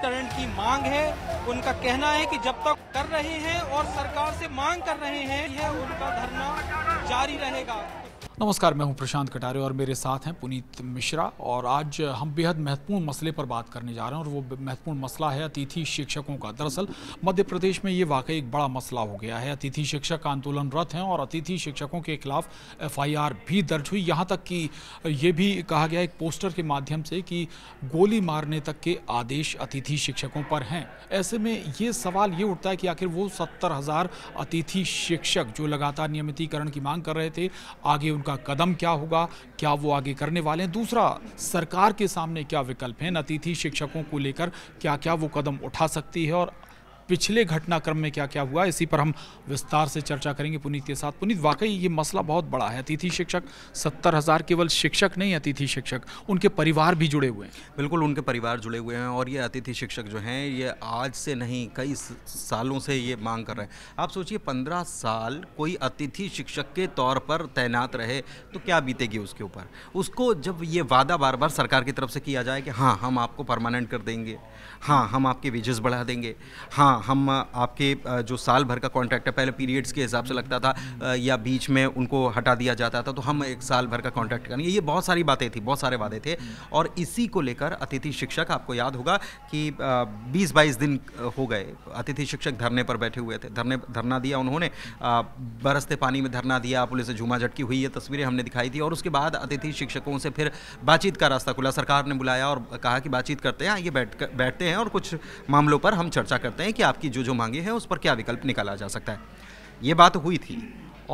करण की मांग है उनका कहना है कि जब तक कर रहे हैं और सरकार से मांग कर रहे हैं यह उनका धरना जारी रहेगा नमस्कार मैं हूं प्रशांत कटारे और मेरे साथ हैं पुनीत मिश्रा और आज हम बेहद महत्वपूर्ण मसले पर बात करने जा रहे हैं और वो महत्वपूर्ण मसला है अतिथि शिक्षकों का दरअसल मध्य प्रदेश में ये वाकई एक बड़ा मसला हो गया है अतिथि शिक्षक आंदोलनरत हैं और अतिथि शिक्षकों के खिलाफ एफ भी दर्ज हुई यहाँ तक कि ये भी कहा गया एक पोस्टर के माध्यम से कि गोली मारने तक के आदेश अतिथि शिक्षकों पर हैं ऐसे में ये सवाल ये उठता है कि आखिर वो सत्तर अतिथि शिक्षक जो लगातार नियमितीकरण की मांग कर रहे थे आगे उनका कदम क्या होगा क्या वो आगे करने वाले हैं दूसरा सरकार के सामने क्या विकल्प हैं अतिथि शिक्षकों को लेकर क्या क्या वो कदम उठा सकती है और पिछले घटनाक्रम में क्या क्या हुआ इसी पर हम विस्तार से चर्चा करेंगे पुनीत के साथ पुनीत वाकई ये मसला बहुत बड़ा है अतिथि शिक्षक सत्तर हज़ार केवल शिक्षक नहीं अतिथि शिक्षक उनके परिवार भी जुड़े हुए हैं बिल्कुल उनके परिवार जुड़े हुए हैं और ये अतिथि शिक्षक जो हैं ये आज से नहीं कई सालों से ये मांग कर रहे हैं आप सोचिए पंद्रह साल कोई अतिथि शिक्षक के तौर पर तैनात रहे तो क्या बीतेगी उसके ऊपर उसको जब ये वादा बार बार सरकार की तरफ से किया जाए कि हाँ हम आपको परमानेंट कर देंगे हाँ हम आपके वेजेस बढ़ा देंगे हाँ हाँ हम आपके जो साल भर का कॉन्ट्रैक्ट है पहले पीरियड्स के हिसाब से लगता था या बीच में उनको हटा दिया जाता था तो हम एक साल भर का कॉन्ट्रैक्ट करेंगे ये बहुत सारी बातें थी बहुत सारे वादे थे और इसी को लेकर अतिथि शिक्षक आपको याद होगा कि बीस बाईस दिन हो गए अतिथि शिक्षक धरने पर बैठे हुए थे धरने धरना दिया उन्होंने बरसते पानी में धरना दिया पुलिस से झूमा झटकी हुई ये तस्वीरें हमने दिखाई थी और उसके बाद अतिथि शिक्षकों से फिर बातचीत का रास्ता खुला सरकार ने बुलाया और कहा कि बातचीत करते हैं ये बैठ बैठते हैं और कुछ मामलों पर हम चर्चा करते हैं कि आपकी जो जो मांगे हैं उस पर क्या विकल्प निकाला जा सकता है ये बात हुई थी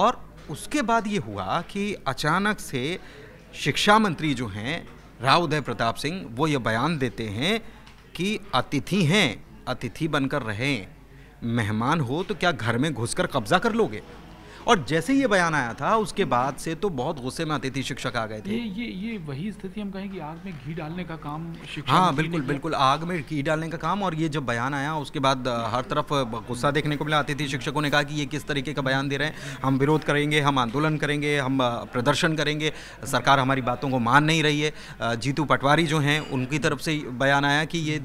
और उसके बाद ये हुआ कि अचानक से शिक्षा मंत्री जो हैं उदय प्रताप सिंह वो ये बयान देते हैं कि अतिथि हैं अतिथि बनकर रहें मेहमान हो तो क्या घर में घुसकर कब्जा कर लोगे और जैसे ही ये बयान आया था उसके बाद से तो बहुत गुस्से में थी शिक्षक आ गए थे ये ये ये वही स्थिति हम कहें कि आग में घी डालने का काम हाँ बिल्कुल बिल्कुल आग में घी डालने का काम और ये जब बयान आया उसके बाद हर तरफ गुस्सा देखने को मिला आती थी शिक्षकों ने कहा कि ये किस तरीके का बयान दे रहे हैं हम विरोध करेंगे हम आंदोलन करेंगे हम प्रदर्शन करेंगे सरकार हमारी बातों को मान नहीं रही है जीतू पटवारी जो हैं उनकी तरफ से बयान आया कि ये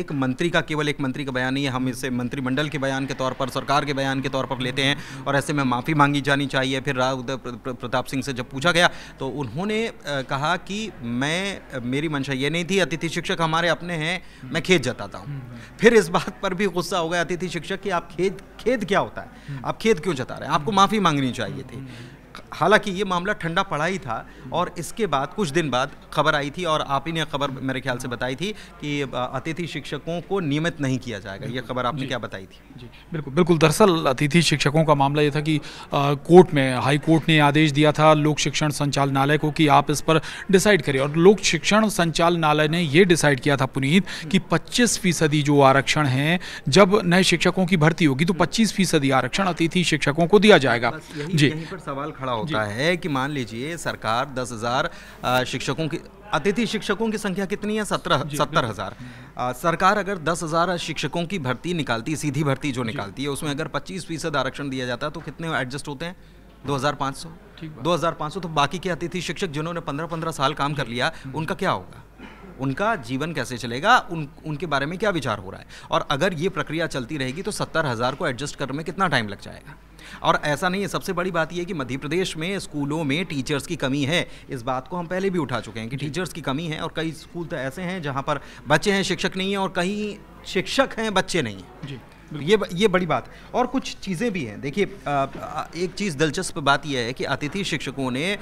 एक मंत्री का केवल एक मंत्री का बयान नहीं है हम इसे मंत्रिमंडल के बयान के तौर पर सरकार के बयान के तौर पर लेते हैं और ऐसे में माफ़ी माफ़ी मांगी जानी चाहिए फिर राव उदय प्रताप सिंह से जब पूछा गया तो उन्होंने कहा कि मैं मेरी मंशा ये नहीं थी अतिथि शिक्षक हमारे अपने हैं मैं खेत जताता हूँ फिर इस बात पर भी गुस्सा हो गया अतिथि शिक्षक कि आप खेत खेत क्या होता है आप खेत क्यों जता रहे हैं आपको माफ़ी मांगनी चाहिए थी हालांकि ये मामला ठंडा पड़ा ही था और इसके बाद कुछ दिन बाद खबर आई थी और आप ही ने खबर मेरे ख्याल से बताई थी कि अतिथि शिक्षकों को नियमित नहीं किया जाएगा ये खबर आपने क्या बताई थी जी बिल्कुल बिल्कुल दरअसल अतिथि शिक्षकों का मामला ये था कि कोर्ट में हाई कोर्ट ने आदेश दिया था लोक शिक्षण संचालनालय को कि आप इस पर डिसाइड करें और लोक शिक्षण संचालनालय ने यह डिसाइड किया था पुनीत कि पच्चीस फीसदी जो आरक्षण है जब नए शिक्षकों की भर्ती होगी तो पच्चीस फीसदी आरक्षण अतिथि शिक्षकों को दिया जाएगा जी सवाल खड़ा होता है कि मान लीजिए सरकार दस हज़ार शिक्षकों की अतिथि शिक्षकों की संख्या कितनी है सत्रह सत्तर हज़ार सरकार अगर दस हज़ार शिक्षकों की भर्ती निकालती सीधी भर्ती जो निकालती है उसमें अगर पच्चीस फीसद आरक्षण दिया जाता है तो कितने एडजस्ट होते हैं दो हज़ार पाँच सौ दो हज़ार पाँच सौ तो बाकी के अतिथि शिक्षक जिन्होंने पंद्रह पंद्रह साल काम कर लिया उनका क्या होगा उनका जीवन कैसे चलेगा उन उनके बारे में क्या विचार हो रहा है और अगर ये प्रक्रिया चलती रहेगी तो सत्तर हज़ार को एडजस्ट करने में कितना टाइम लग जाएगा और ऐसा नहीं है सबसे बड़ी बात यह कि मध्य प्रदेश में स्कूलों में टीचर्स की कमी है इस बात को हम पहले भी उठा चुके हैं कि टीचर्स की कमी है और कई स्कूल तो ऐसे हैं जहाँ पर बच्चे हैं शिक्षक नहीं हैं और कहीं शिक्षक हैं बच्चे नहीं हैं जी ये ये बड़ी बात और कुछ चीज़ें भी हैं देखिए एक चीज़ दिलचस्प बात यह है कि अतिथि शिक्षकों ने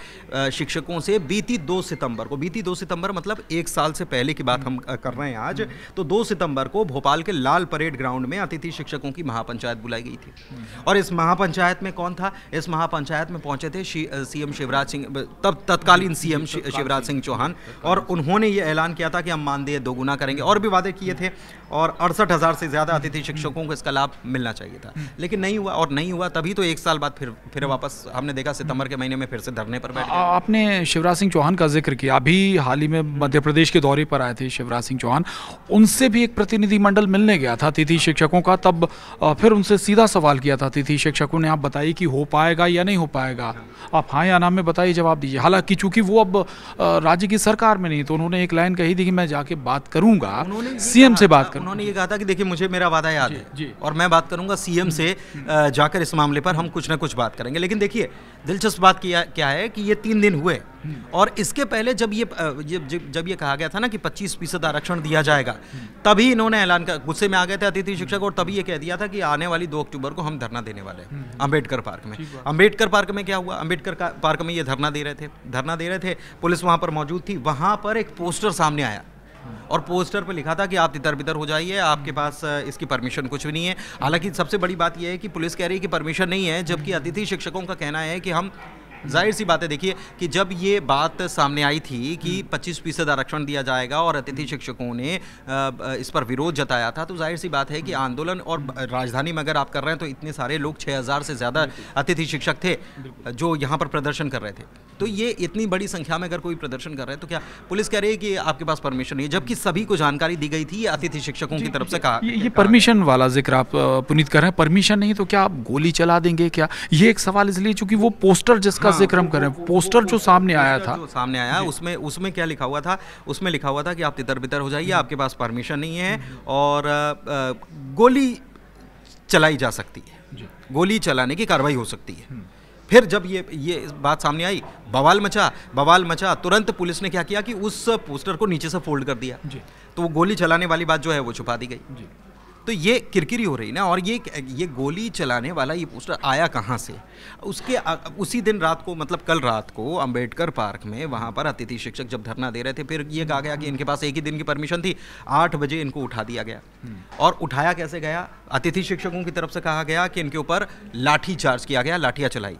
शिक्षकों से बीती दो सितंबर को बीती दो सितंबर मतलब एक साल से पहले की बात हम कर रहे हैं आज हम्म। तो दो सितंबर को भोपाल के लाल परेड ग्राउंड में अतिथि शिक्षकों की महापंचायत बुलाई गई थी हम्म। और इस महापंचायत में कौन था इस महापंचायत में पहुंचे थे एम शिवराज सिंह तब तत्कालीन एम शिवराज सिंह चौहान और उन्होंने ये ऐलान किया था कि हम मानदेय दोगुना करेंगे और भी वादे किए हम्म। थे और अड़सठ से ज़्यादा अतिथि शिक्षकों के इसका लाभ मिलना चाहिए था लेकिन नहीं हुआ और नहीं हुआ तभी तो एक साल बाद फिर फिर वापस हमने देखा सितंबर के महीने में फिर से धरने पर बैठ आपने शिवराज सिंह चौहान का जिक्र किया अभी हाल ही में मध्य प्रदेश के दौरे पर आए थे शिवराज सिंह चौहान उनसे भी एक प्रतिनिधिमंडल मिलने गया था तिथि शिक्षकों का तब फिर उनसे सीधा सवाल किया था तिथि शिक्षकों ने आप बताइए कि हो पाएगा या नहीं हो पाएगा आप हाँ या ना में बताइए जवाब दीजिए हालांकि चूंकि वो अब राज्य की सरकार में नहीं तो उन्होंने एक लाइन कही थी कि मैं जाके बात करूंगा सीएम से बात करूंगा उन्होंने ये कहा था कि देखिए मुझे मेरा वादा याद है जी और मैं बात करूंगा सीएम से जाकर इस मामले पर हम कुछ ना कुछ बात करेंगे लेकिन देखिए दिलचस्प बात किया क्या है कि ये तीन दिन हुए और इसके पहले जब ये जब, ये कहा गया था ना कि 25 फीसद आरक्षण दिया जाएगा तभी इन्होंने ऐलान कर गुस्से में आ गए थे अतिथि शिक्षक और तभी ये कह दिया था कि आने वाली दो अक्टूबर को हम धरना देने वाले हैं अम्बेडकर हम्म, हम्म। पार्क में अम्बेडकर पार्क में क्या हुआ अम्बेडकर पार्क में ये धरना दे रहे थे धरना दे रहे थे पुलिस वहाँ पर मौजूद थी वहाँ पर एक पोस्टर सामने आया और पोस्टर पे लिखा था कि आप तितर बितर हो जाइए आपके पास इसकी परमिशन कुछ भी नहीं है हालांकि सबसे बड़ी बात यह है कि पुलिस कह रही है कि परमिशन नहीं है जबकि अतिथि शिक्षकों का कहना है कि हम जाहिर सी बात है देखिए कि जब ये बात सामने आई थी कि 25 हम्म। फीसद आरक्षण दिया जाएगा और अतिथि शिक्षकों ने इस पर विरोध जताया था तो जाहिर सी बात है कि हम्म। आंदोलन और राजधानी में अगर आप कर रहे हैं तो इतने सारे लोग 6000 से ज़्यादा अतिथि शिक्षक थे जो यहाँ पर प्रदर्शन कर रहे थे तो ये इतनी बड़ी संख्या में अगर कोई प्रदर्शन कर रहे हैं तो क्या पुलिस कह रही है कि आपके पास परमिशन नहीं है जबकि सभी को जानकारी दी गई थी अतिथि शिक्षकों की तरफ से कहा ये परमिशन वाला जिक्र आप पुनीत कर रहे हैं परमिशन नहीं तो क्या आप गोली चला देंगे क्या ये एक सवाल इसलिए चूंकि वो पोस्टर जिसका का जिक्र हम करें पोस्टर जो सामने आया था सामने आया उसमें उसमें क्या लिखा हुआ था उसमें लिखा हुआ था कि आप तितर बितर हो जाइए आपके पास परमिशन नहीं है और गोली चलाई जा सकती है गोली चलाने की कार्रवाई हो सकती है हम्म। फिर जब ये ये बात सामने आई बवाल मचा बवाल मचा तुरंत पुलिस ने क्या किया कि उस पोस्टर को नीचे से फोल्ड कर दिया तो वो गोली चलाने वाली बात जो है वो छुपा दी गई तो ये किरकिरी हो रही ना और ये ये गोली चलाने वाला ये पोस्टर आया कहाँ से उसके उसी दिन रात को मतलब कल रात को अंबेडकर पार्क में वहाँ पर अतिथि शिक्षक जब धरना दे रहे थे फिर ये कहा गया कि इनके पास एक ही दिन की परमिशन थी आठ बजे इनको उठा दिया गया हम्म। और उठाया कैसे गया अतिथि शिक्षकों की तरफ से कहा गया कि इनके ऊपर लाठी चार्ज किया गया लाठियाँ चलाई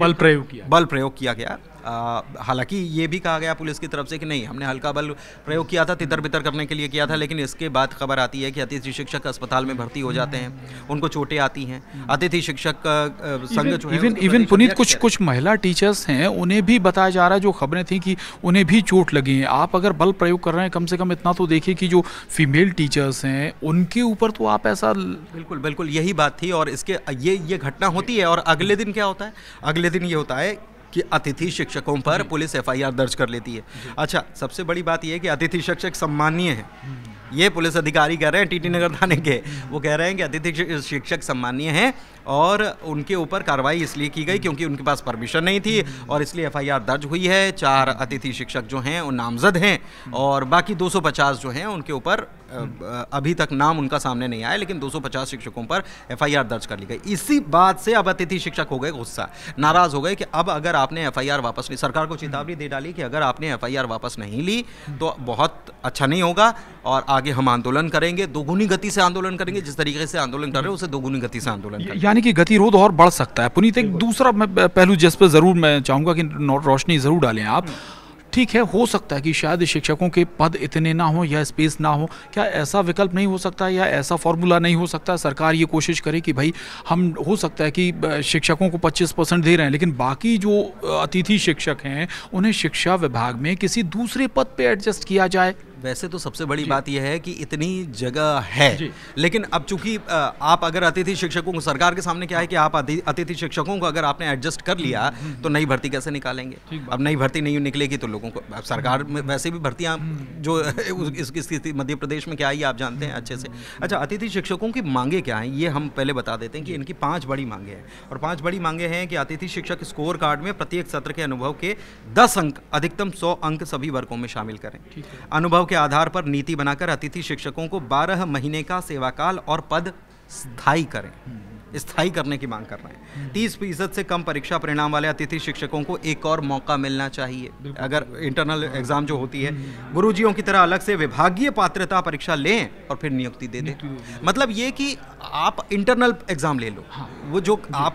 बल प्रयोग किया बल प्रयोग किया गया हालांकि ये भी कहा गया पुलिस की तरफ से कि नहीं हमने हल्का बल प्रयोग किया था तितर बितर करने के लिए किया था लेकिन इसके बाद खबर आती है कि अतिथि शिक्षक अस्पताल में भर्ती हो जाते हैं उनको चोटें आती हैं अतिथि शिक्षक संघ जो इवन इवन पुनीत कुछ कुछ महिला टीचर्स हैं उन्हें भी बताया जा रहा है जो खबरें थी कि उन्हें भी चोट लगी है आप अगर बल प्रयोग कर रहे हैं कम से कम इतना तो देखिए कि जो फीमेल टीचर्स हैं उनके ऊपर तो आप ऐसा बिल्कुल बिल्कुल यही बात थी और इसके ये ये घटना होती है और अगले दिन क्या होता है अगले दिन ये होता है कि अतिथि शिक्षकों पर पुलिस एफआईआर दर्ज कर लेती है अच्छा सबसे बड़ी बात यह है कि अतिथि शिक्षक सम्माननीय है ये पुलिस अधिकारी कह रहे हैं टीटी नगर थाने के वो कह रहे हैं कि अतिथि शिक्षक सम्माननीय हैं और उनके ऊपर कार्रवाई इसलिए की गई क्योंकि उनके पास परमिशन नहीं थी और इसलिए एफ दर्ज हुई है चार अतिथि शिक्षक जो हैं वो नामजद हैं और बाकी 250 जो हैं उनके ऊपर अभी तक नाम उनका सामने नहीं आया लेकिन 250 शिक्षकों पर एफआईआर दर्ज कर ली गई इसी बात से अब अतिथि शिक्षक हो गए गुस्सा नाराज हो गए कि अब अगर आपने एफआईआर वापस ली सरकार को चेतावनी दे डाली कि अगर आपने एफआईआर वापस नहीं ली तो बहुत अच्छा नहीं होगा और आगे हम आंदोलन करेंगे दोगुनी गति से आंदोलन करेंगे जिस तरीके से आंदोलन कर रहे हैं उसे दोगुनी गति से आंदोलन करेंगे जाने की गतिरोध और बढ़ सकता है पुनीत एक दूसरा पहलू जिस पर ज़रूर मैं चाहूंगा कि रोशनी ज़रूर डालें आप हम्म। ठीक है हो सकता है कि शायद शिक्षकों के पद इतने ना हो या स्पेस ना हो क्या ऐसा विकल्प नहीं हो सकता या ऐसा फॉर्मूला नहीं हो सकता सरकार ये कोशिश करे कि भाई हम हो सकता है कि शिक्षकों को 25 परसेंट दे रहे हैं लेकिन बाकी जो अतिथि शिक्षक हैं उन्हें शिक्षा विभाग में किसी दूसरे पद पे एडजस्ट किया जाए वैसे तो सबसे बड़ी बात यह है कि इतनी जगह है लेकिन अब चूंकि आप अगर अतिथि शिक्षकों को सरकार के सामने क्या है कि आप अतिथि शिक्षकों को अगर आपने एडजस्ट कर लिया हम्म, हम्म, तो हम्म। नई भर्ती कैसे निकालेंगे अब नई भर्ती नहीं निकलेगी तो लोगों को सरकार में वैसे भी भर्तियाँ जो इसकी स्थिति मध्य प्रदेश में क्या आई आप जानते हैं अच्छे से अच्छा अतिथि शिक्षकों की मांगे क्या हैं ये हम पहले बता देते हैं कि इनकी पांच बड़ी मांगे हैं और पांच बड़ी मांगे हैं कि अतिथि शिक्षक स्कोर कार्ड में प्रत्येक सत्र के अनुभव के दस अंक अधिकतम सौ अंक सभी वर्गों में शामिल करें अनुभव के के आधार पर नीति बनाकर अतिथि शिक्षकों को 12 महीने का सेवाकाल और पद स्थायी करें स्थायी करने की मांग कर रहे हैं तीस फीसद से कम परीक्षा परिणाम वाले अतिथि शिक्षकों को एक और मौका मिलना चाहिए अगर इंटरनल एग्जाम जो होती है गुरुजियों की तरह अलग से विभागीय पात्रता परीक्षा लें और फिर नियुक्ति दे दें मतलब ये कि आप इंटरनल एग्जाम ले लो हाँ। वो जो आप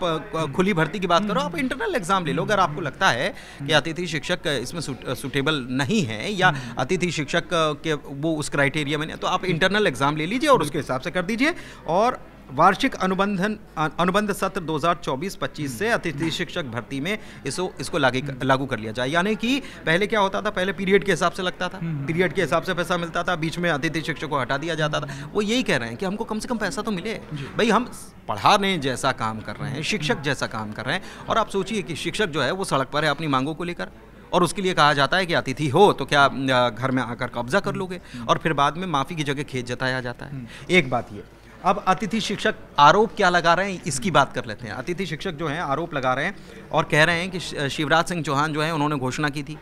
खुली भर्ती की बात करो आप इंटरनल एग्जाम ले लो अगर आपको लगता है कि अतिथि शिक्षक इसमें सुटेबल नहीं है या अतिथि शिक्षक के वो उस क्राइटेरिया में नहीं तो आप इंटरनल एग्जाम ले लीजिए और उसके हिसाब से कर दीजिए और वार्षिक अनुबंधन अनुबंध सत्र 2024-25 से अतिथि शिक्षक भर्ती में इसको इसको लागे लागू कर लिया जाए यानी कि पहले क्या होता था पहले पीरियड के हिसाब से लगता था हम्म। पीरियड के हिसाब से पैसा मिलता था बीच में अतिथि शिक्षक को हटा दिया जाता था वो यही कह रहे हैं कि हमको कम से कम पैसा तो मिले भाई हम पढ़ा रहे हैं जैसा काम कर रहे हैं शिक्षक जैसा काम कर रहे हैं और आप सोचिए कि शिक्षक जो है वो सड़क पर है अपनी मांगों को लेकर और उसके लिए कहा जाता है कि अतिथि हो तो क्या घर में आकर कब्जा कर लोगे हम्म। और फिर बाद में माफ़ी की जगह खेत जताया जाता है हम्म। एक बात ये अब अतिथि शिक्षक आरोप क्या लगा रहे हैं इसकी बात कर लेते हैं अतिथि शिक्षक जो हैं आरोप लगा रहे हैं और कह रहे हैं कि शिवराज सिंह चौहान जो हैं उन्होंने घोषणा की थी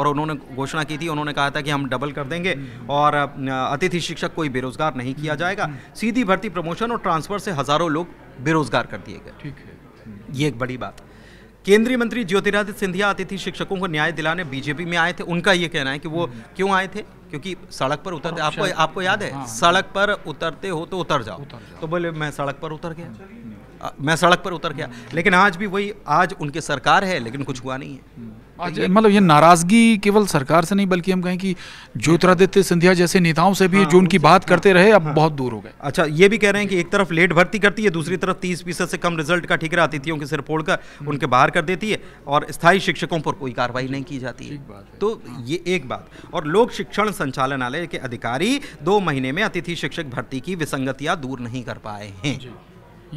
और उन्होंने घोषणा की थी उन्होंने कहा था कि हम डबल कर देंगे और अतिथि शिक्षक कोई बेरोजगार नहीं किया जाएगा सीधी भर्ती प्रमोशन और ट्रांसफर से हज़ारों लोग बेरोजगार कर दिए गए ठीक है ये एक बड़ी बात है केंद्रीय मंत्री ज्योतिरादित्य सिंधिया अतिथि शिक्षकों को न्याय दिलाने बीजेपी में आए थे उनका ये कहना है कि वो हम्म। क्यों आए थे क्योंकि सड़क पर उतरते आपको आपको याद है हाँ, सड़क पर उतरते हो तो उतर जाओ, उतर जाओ। तो बोले मैं सड़क पर उतर गया मैं सड़क पर उतर गया हम्म। लेकिन आज भी वही आज उनकी सरकार है लेकिन कुछ हुआ नहीं है हम्म। मतलब ये नाराजगी केवल सरकार से नहीं बल्कि हम कहें कि ज्योतिरादित्य सिंधिया जैसे नेताओं से भी हाँ, जो उनकी बात करते रहे अब हाँ, बहुत दूर हो गए अच्छा ये भी कह रहे हैं कि एक तरफ लेट भर्ती करती है दूसरी तरफ तीस फीसद से कम रिजल्ट का ठीक ठिकरा अतिथियों के सिर फोड़ कर हम्म। उनके बाहर कर देती है और स्थायी शिक्षकों पर कोई कार्रवाई नहीं की जाती है तो ये एक बात और लोक शिक्षण संचालनालय के अधिकारी दो महीने में अतिथि शिक्षक भर्ती की विसंगतियाँ दूर नहीं कर पाए हैं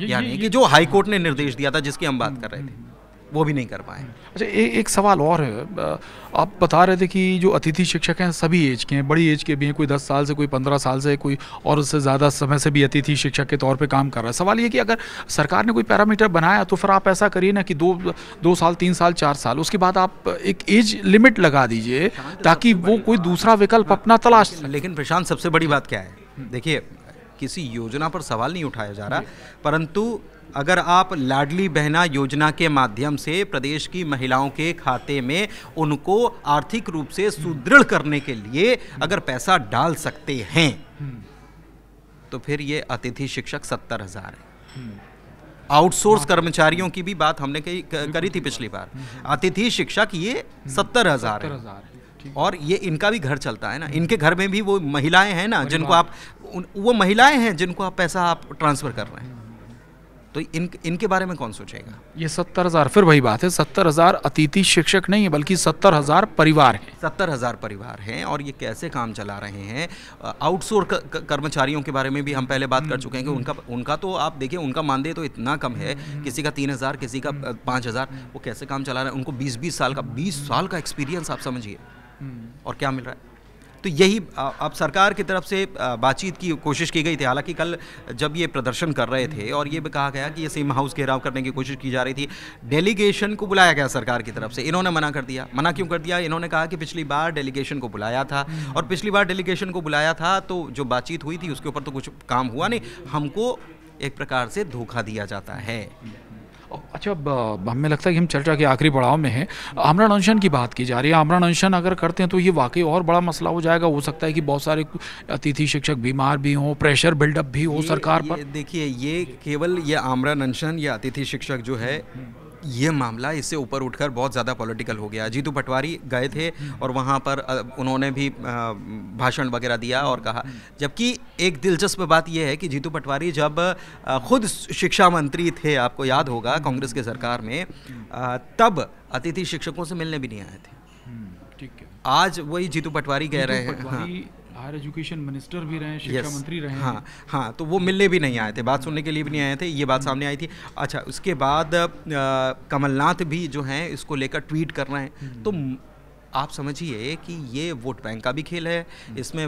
यानी कि जो हाईकोर्ट हाँ। ने निर्देश दिया था जिसकी हम बात कर रहे थे हम्म। वो भी नहीं कर पाए अच्छा ए, एक सवाल और है आप बता रहे थे कि जो अतिथि शिक्षक हैं सभी एज के हैं बड़ी एज के भी हैं कोई दस साल से कोई पंद्रह साल से कोई और उससे ज़्यादा समय से भी अतिथि शिक्षक के तौर पे काम कर रहा है सवाल ये कि अगर सरकार ने कोई पैरामीटर बनाया तो फिर आप ऐसा करिए ना कि दो दो साल तीन साल चार साल उसके बाद आप एक एज लिमिट लगा दीजिए ताकि वो कोई दूसरा विकल्प हाँ। अपना तलाश लेकिन प्रशांत सबसे बड़ी बात क्या है हम्म। देखिए किसी योजना पर सवाल नहीं उठाया जा रहा परंतु अगर आप लाडली बहना योजना के माध्यम से प्रदेश की महिलाओं के खाते में उनको आर्थिक रूप से सुदृढ़ करने के लिए अगर पैसा डाल सकते हैं तो फिर ये अतिथि शिक्षक सत्तर हजार है आउटसोर्स हाँ। कर्मचारियों की भी बात हमने करी थी पिछली बार हम्म, हम्म। अतिथि शिक्षक ये हम्म, सत्तर हजार है और ये इनका भी घर चलता है ना इनके घर में भी वो महिलाएं हैं ना जिनको आप वो महिलाएं हैं जिनको आप पैसा आप ट्रांसफर कर रहे हैं तो इन इनके बारे में कौन सोचेगा ये सत्तर हज़ार फिर वही बात है सत्तर हज़ार अतिथि शिक्षक नहीं है बल्कि सत्तर हज़ार परिवार हैं सत्तर हज़ार परिवार हैं और ये कैसे काम चला रहे हैं आउटसोर्स कर्मचारियों के बारे में भी हम पहले बात कर हम्म। चुके हैं कि उनका उनका तो आप देखिए उनका मानदेय तो इतना कम है हम्म। किसी का तीन हज़ार किसी का पाँच हज़ार वो कैसे काम चला रहे हैं उनको बीस बीस साल का बीस साल का एक्सपीरियंस आप समझिए हम्म। और क्या मिल रहा है तो यही अब सरकार की तरफ से बातचीत की कोशिश की गई थी हालांकि कल जब ये प्रदर्शन कर रहे थे और ये भी कहा गया कि ये सेम हाउस घेराव करने की कोशिश की जा रही थी डेलीगेशन को बुलाया गया सरकार की तरफ से इन्होंने मना कर दिया मना क्यों कर दिया इन्होंने कहा कि पिछली बार डेलीगेशन को बुलाया था हम्म। और पिछली बार डेलीगेशन को बुलाया था तो जो बातचीत हुई थी उसके ऊपर तो कुछ काम हुआ नहीं हमको एक प्रकार से धोखा दिया जाता है अच्छा अब हमें लगता है कि हम चर्चा के आखिरी पड़ाव में हैं आमरण अनशन की बात की जा रही है आमरण अनशन अगर करते हैं तो ये वाकई और बड़ा मसला हो जाएगा हो सकता है कि बहुत सारे अतिथि शिक्षक बीमार भी हों प्रेशर बिल्डअप भी हो सरकार पर देखिए ये केवल ये आमरण अनशन या अतिथि शिक्षक जो है ये मामला इससे ऊपर उठकर बहुत ज़्यादा पॉलिटिकल हो गया जीतू पटवारी गए थे और वहाँ पर उन्होंने भी भाषण वगैरह दिया और कहा जबकि एक दिलचस्प बात यह है कि जीतू पटवारी जब खुद शिक्षा मंत्री थे आपको याद होगा कांग्रेस के सरकार में तब अतिथि शिक्षकों से मिलने भी नहीं आए थे हम्म, ठीक है आज वही जीतू पटवारी कह रहे हैं हाँ। हायर एजुकेशन मिनिस्टर भी रहे शिक्षा yes, मंत्री रहे हाँ हाँ तो वो मिलने भी नहीं आए थे बात सुनने के लिए भी नहीं आए थे ये बात सामने आई थी अच्छा उसके बाद कमलनाथ भी जो हैं इसको लेकर ट्वीट कर रहे हैं हम्म। तो आप समझिए कि ये वोट बैंक का भी खेल है इसमें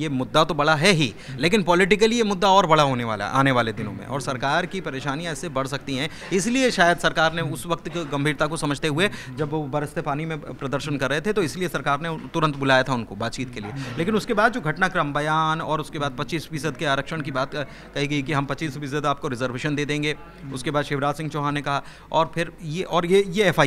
ये मुद्दा तो बड़ा है ही लेकिन पॉलिटिकली ये मुद्दा और बड़ा होने वाला आने वाले दिनों में और सरकार की परेशानियाँ ऐसे बढ़ सकती हैं इसलिए शायद सरकार ने उस वक्त की गंभीरता को समझते हुए जब वो बरसते पानी में प्रदर्शन कर रहे थे तो इसलिए सरकार ने तुरंत बुलाया था उनको बातचीत के लिए लेकिन उसके बाद जो घटनाक्रम बयान और उसके बाद पच्चीस फीसद के आरक्षण की बात कही गई कि हम पच्चीस फीसद आपको रिजर्वेशन दे देंगे उसके बाद शिवराज सिंह चौहान ने कहा और फिर ये और ये ये एफ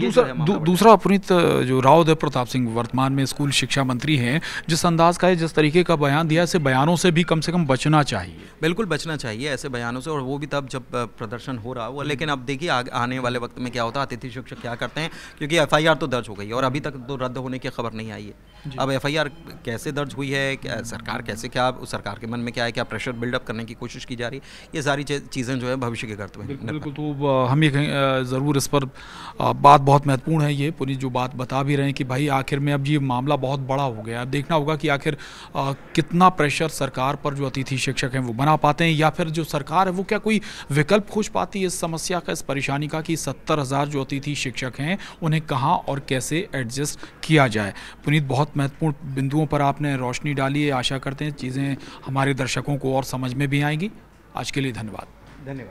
दूसरा दू, दूसरा अपनीत जो राव प्रताप सिंह वर्तमान में स्कूल शिक्षा मंत्री हैं जिस अंदाज का है जिस तरीके का बयान दिया ऐसे बयानों से भी कम से कम बचना चाहिए बिल्कुल बचना चाहिए ऐसे बयानों से और वो भी तब जब प्रदर्शन हो रहा हो लेकिन अब देखिए आने वाले वक्त में क्या होता है अतिथि शिक्षक क्या करते हैं क्योंकि एफ तो दर्ज हो गई है और अभी तक तो रद्द होने की खबर नहीं आई है अब एफ कैसे दर्ज हुई है सरकार कैसे क्या सरकार के मन में क्या है क्या प्रेशर बिल्डअप करने की कोशिश की जा रही है ये सारी चीज़ें जो है भविष्य के करते हैं बिल्कुल तो हम ये ज़रूर इस पर बात बहुत महत्वपूर्ण है ये पुनीत जो बात बता भी रहे हैं कि भाई आखिर में अब ये मामला बहुत बड़ा हो गया अब देखना होगा कि आखिर कितना प्रेशर सरकार पर जो अतिथि शिक्षक हैं वो बना पाते हैं या फिर जो सरकार है वो क्या कोई विकल्प खोज पाती है इस समस्या का इस परेशानी का कि सत्तर हज़ार जो अतिथि शिक्षक हैं उन्हें कहाँ और कैसे एडजस्ट किया जाए पुनीत बहुत महत्वपूर्ण बिंदुओं पर आपने रोशनी डाली है आशा करते हैं चीज़ें हमारे दर्शकों को और समझ में भी आएंगी आज के लिए धन्यवाद धन्यवाद